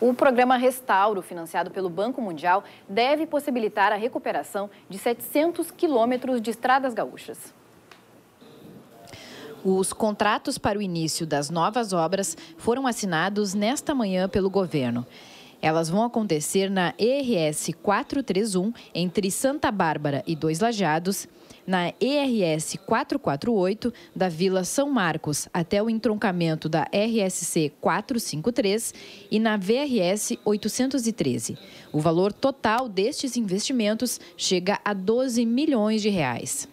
O programa Restauro, financiado pelo Banco Mundial, deve possibilitar a recuperação de 700 quilômetros de estradas gaúchas. Os contratos para o início das novas obras foram assinados nesta manhã pelo governo. Elas vão acontecer na ERS 431, entre Santa Bárbara e Dois Lajados, na ERS 448, da Vila São Marcos até o entroncamento da RSC 453 e na VRS 813. O valor total destes investimentos chega a 12 milhões de reais.